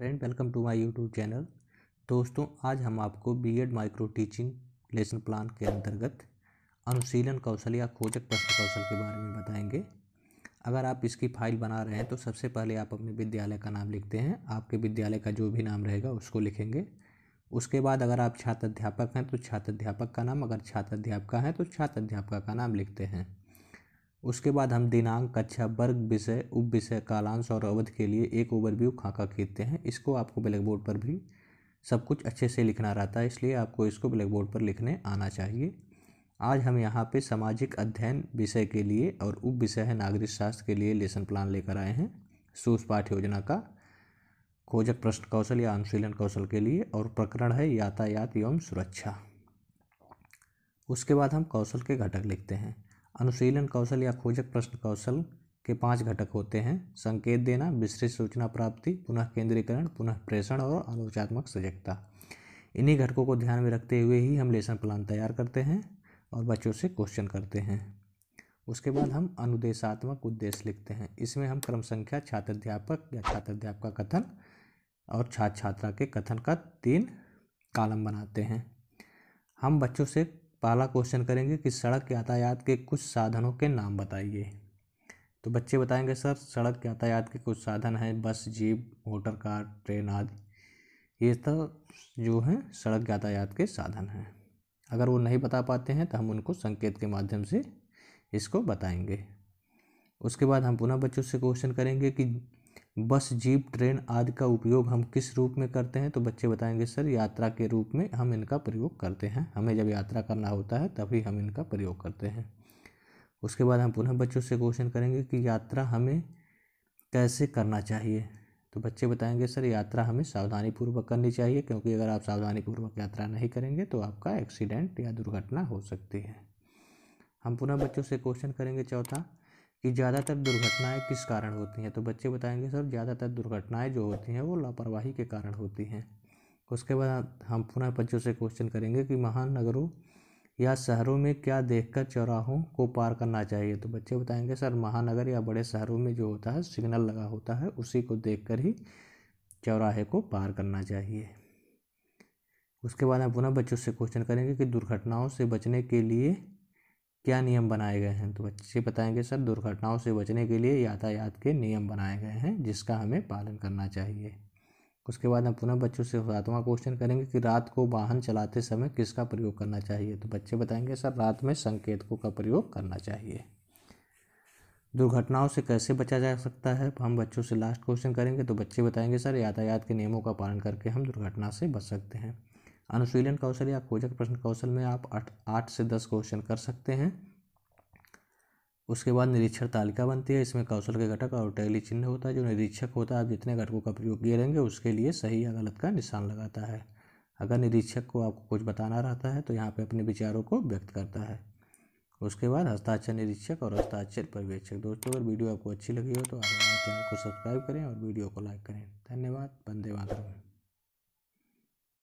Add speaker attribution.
Speaker 1: friend welcome to my YouTube channel दोस्तों आज हम आपको BEd micro teaching lesson plan के अंतर्गत अनुशीलन कौशल या खोजक प्रश्न कौशल के बारे में बताएंगे अगर आप इसकी फाइल बना रहे हैं तो सबसे पहले आप अपने विद्यालय का नाम लिखते हैं आपके विद्यालय का जो भी नाम रहेगा उसको लिखेंगे उसके बाद अगर आप छात्र अध्यापक हैं तो छात्र अध्यापक का नाम अगर छात्र अध्यापका हैं तो छात्र अध्यापका का नाम लिखते हैं उसके बाद हम दिनांक कक्षा वर्ग विषय उप विषय कालांश और अवध के लिए एक ओवरव्यू खाका खींचते हैं इसको आपको ब्लैक बोर्ड पर भी सब कुछ अच्छे से लिखना रहता है इसलिए आपको इसको ब्लैक बोर्ड पर लिखने आना चाहिए आज हम यहाँ पे सामाजिक अध्ययन विषय के लिए और उप विषय है नागरिक शास्त्र के लिए लेसन प्लान लेकर आए हैं सूस पाठ योजना का खोजक प्रश्न कौशल या अनुशीलन कौशल के लिए और प्रकरण है यातायात एवं सुरक्षा उसके बाद हम कौशल के घटक लिखते हैं अनुशीलन कौशल या खोजक प्रश्न कौशल के पांच घटक होते हैं संकेत देना विस्तृत सूचना प्राप्ति पुनः केंद्रीकरण पुनः प्रेषण और आलोचनात्मक सजगता इन्हीं घटकों को ध्यान में रखते हुए ही हम लेसन प्लान तैयार करते हैं और बच्चों से क्वेश्चन करते हैं उसके बाद हम अनुदेशात्मक उद्देश्य लिखते हैं इसमें हम क्रम संख्या छात्र अध्यापक या छात्र अध्यापक का कथन और छात्र छात्रा के कथन का तीन कालम बनाते हैं हम बच्चों से पहला क्वेश्चन करेंगे कि सड़क यातायात के कुछ साधनों के नाम बताइए तो बच्चे बताएंगे सर सड़क यातायात के कुछ साधन हैं bus jeep motor car train आदि ये तो जो हैं सड़क यातायात के साधन हैं अगर वो नहीं बता पाते हैं तो हम उनको संकेत के माध्यम से इसको बताएंगे उसके बाद हम पुनः बच्चों से क्वेश्चन करेंगे कि बस जीप ट्रेन आदि का उपयोग हम किस रूप में करते हैं तो बच्चे बताएंगे सर यात्रा के रूप में हम इनका प्रयोग करते हैं हमें जब यात्रा करना होता है तभी हम इनका प्रयोग करते हैं उसके बाद हम पुनः बच्चों से क्वेश्चन करेंगे कि यात्रा हमें कैसे करना चाहिए तो बच्चे बताएंगे सर यात्रा हमें सावधानी पूर्वक करनी चाहिए क्योंकि अगर आप सावधानी पूर्वक यात्रा नहीं करेंगे तो आपका एक्सीडेंट या दुर्घटना हो सकती है हम पुनः बच्चों से क्वेश्चन करेंगे चौथा कि ज़्यादातर दुर्घटनाएं किस कारण होती हैं तो बच्चे बताएंगे सर ज़्यादातर दुर्घटनाएं जो होती हैं वो लापरवाही के कारण होती हैं उसके बाद हम पुनः बच्चों से क्वेश्चन करेंगे कि महान नगरों या शहरों में क्या देखकर चौराहों को पार करना चाहिए तो बच्चे बताएंगे सर महानगर या बड़े शहरों में जो होता है सिग्नल लगा होता है उसी को देख ही चौराहे को पार करना चाहिए उसके बाद हम पुनः बच्चों से क्वेश्चन करेंगे कि दुर्घटनाओं से बचने के लिए क्या नियम बनाए गए हैं तो बच्चे बताएंगे सर दुर्घटनाओं से बचने के लिए यातायात के नियम बनाए गए हैं जिसका हमें पालन करना चाहिए उसके बाद हम पुनः बच्चों से सातवां क्वेश्चन करेंगे कि रात को वाहन चलाते समय किसका प्रयोग करना चाहिए तो बच्चे बताएंगे सर रात में संकेतकों का प्रयोग करना चाहिए दुर्घटनाओं से कैसे बचा जा सकता है हम बच्चों से लास्ट क्वेश्चन करेंगे तो बच्चे बताएंगे सर यातायात के नियमों का पालन करके हम दुर्घटना से बच सकते हैं अनुशीलन कौशल या खोजक प्रश्न कौशल में आप आठ आठ से दस क्वेश्चन कर सकते हैं उसके बाद निरीक्षण तालिका बनती है इसमें कौशल के घटक और टैली चिन्ह होता है जो निरीक्षक होता है आप जितने घटकों का प्रयोग किए रहेंगे उसके लिए सही या गलत का निशान लगाता है अगर निरीक्षक को आपको कुछ बताना रहता है तो यहाँ पे अपने विचारों को व्यक्त करता है उसके बाद हस्ताक्षर निरीक्षक और हस्ताक्षर पर्यवेक्षक दोस्तों अगर वीडियो आपको अच्छी लगी हो तो आप हमारे चैनल को सब्सक्राइब करें और वीडियो को लाइक करें धन्यवाद बंदे मातरम